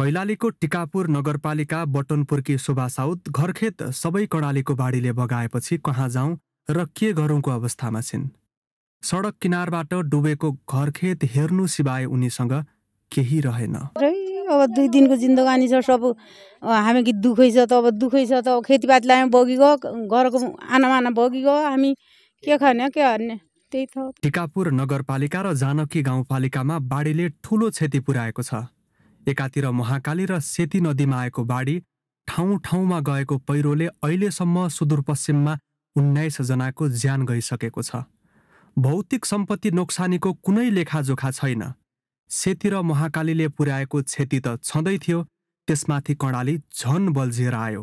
कैलालीको टिकापुर नगरपालिका बटनपुरकी शोभा साउद घरखेत सबै कडालीको बाढीले बगाएपछि कहाँ जाउँ र के गरौँको अवस्थामा छिन् सडक किनारबाट डुबेको घरखेत हेर्नु सिवाय उनीसँग केही रहेन अब दुई दिनको जिन्दगानी छ सब हामी कि दुःखै छ त अब दुःखै छ त अब खेतीपातीलाई बगिगयो घरको आनामाना बगिगयो हामी के खाने के हार्ने त्यही त टिकापुर नगरपालिका र जानकी गाउँपालिकामा बाढीले ठुलो क्षति पुर्याएको छ एकातिर महाकाली र सेती नदीमा आएको बाढी ठाउँ ठाउँमा गएको पहिरोले अहिलेसम्म सुदूरपश्चिममा उन्नाइसजनाको ज्यान गइसकेको छ भौतिक सम्पत्ति नोक्सानीको कुनै लेखाजोखा छैन सेती र महाकालीले पुर्याएको क्षति त छँदै थियो त्यसमाथि कर्णाली झन बल्झिएर आयो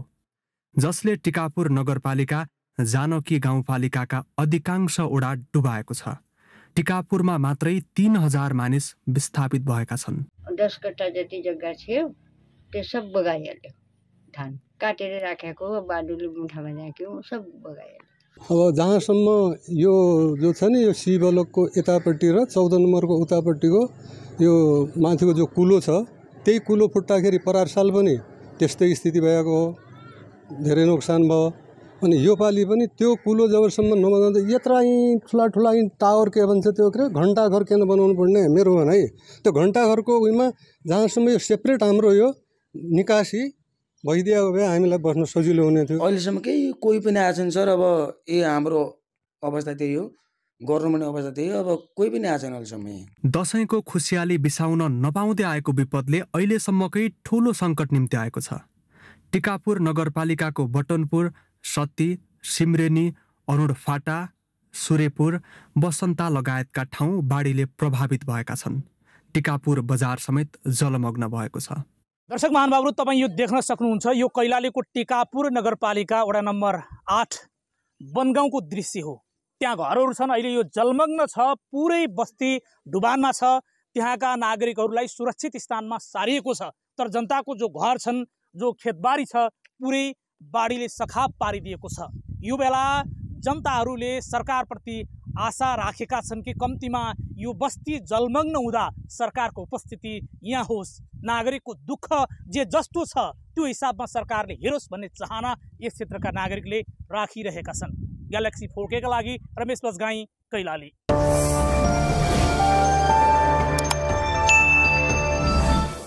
जसले टिकापुर नगरपालिका जानकी गाउँपालिकाका अधिकांश ओडा डुबाएको छ टिकापुरमा मात्रै तीन हजार मानिस विस्थापित भएका छन् दस कट्टा जति जग्गा थियो त्यो सब बगाइहाल्यो धान काटेर राखेको बालुले मुठामा राख्यौँ सब बगाइहाल्यो अब जहाँसम्म यो जो छ नि यो शिवलोकको यतापट्टि र चौध नम्बरको उतापट्टिको यो माथिको जो कुलो छ त्यही कुलो फुट्दाखेरि परार साल पनि त्यस्तै स्थिति भएको हो धेरै नोक्सान भयो अनि योपालि पनि त्यो कुलो जबसम्म नबनाउँदा यत्र ठुला ठुला टावर के भन्छ त्यो के अरे घन्टाघर किन बनाउनु पर्ने मेरो है त्यो घन्टाघरको उयोमा जहाँसम्म यो सेपरेट हाम्रो यो निकासी भइदियो भए हामीलाई बस्न सजिलो हुने थियो अहिलेसम्म केही कोही पनि आएछन् सर अब ए हाम्रो अवस्था त्यही हो गर्नुपर्ने अवस्था त्यही हो अब कोही पनि आएछन् अहिलेसम्म यहाँ दसैँको खुसियाली बिसाउन नपाउँदै आएको विपदले अहिलेसम्मकै ठुलो सङ्कट निम्ति आएको छ टिकापुर नगरपालिकाको बटनपुर सती सिमरेनी फाटा सुरेपुर बसन्ता लगायतका ठाउँ बाढीले प्रभावित भएका छन् टिकापुर बजार समेत जलमग्न भएको छ दर्शक महानुभावहरू तपाईँ यो देख्न सक्नुहुन्छ यो कैलालीको टिकापुर नगरपालिका वडा नम्बर आठ बनगाउँको दृश्य हो त्यहाँ घरहरू छन् अहिले यो जलमग्न छ पुरै बस्ती डुबानमा छ त्यहाँका नागरिकहरूलाई सुरक्षित स्थानमा सारिएको छ तर जनताको जो घर छन् जो खेतबारी छ पुरै बाढीले सखाप पारिदिएको छ यो बेला जनताहरूले सरकारप्रति आशा राखेका छन् कि कम्तीमा यो बस्ती जलमग्न हुँदा सरकारको उपस्थिति यहाँ होस् नागरिकको दुःख जे जस्तो छ त्यो हिसाबमा सरकारले हेरोस् भन्ने चाहना यस क्षेत्रका नागरिकले राखिरहेका छन् ग्यालेक्सी फोर्केका लागि रमेश बजगाई कैलाली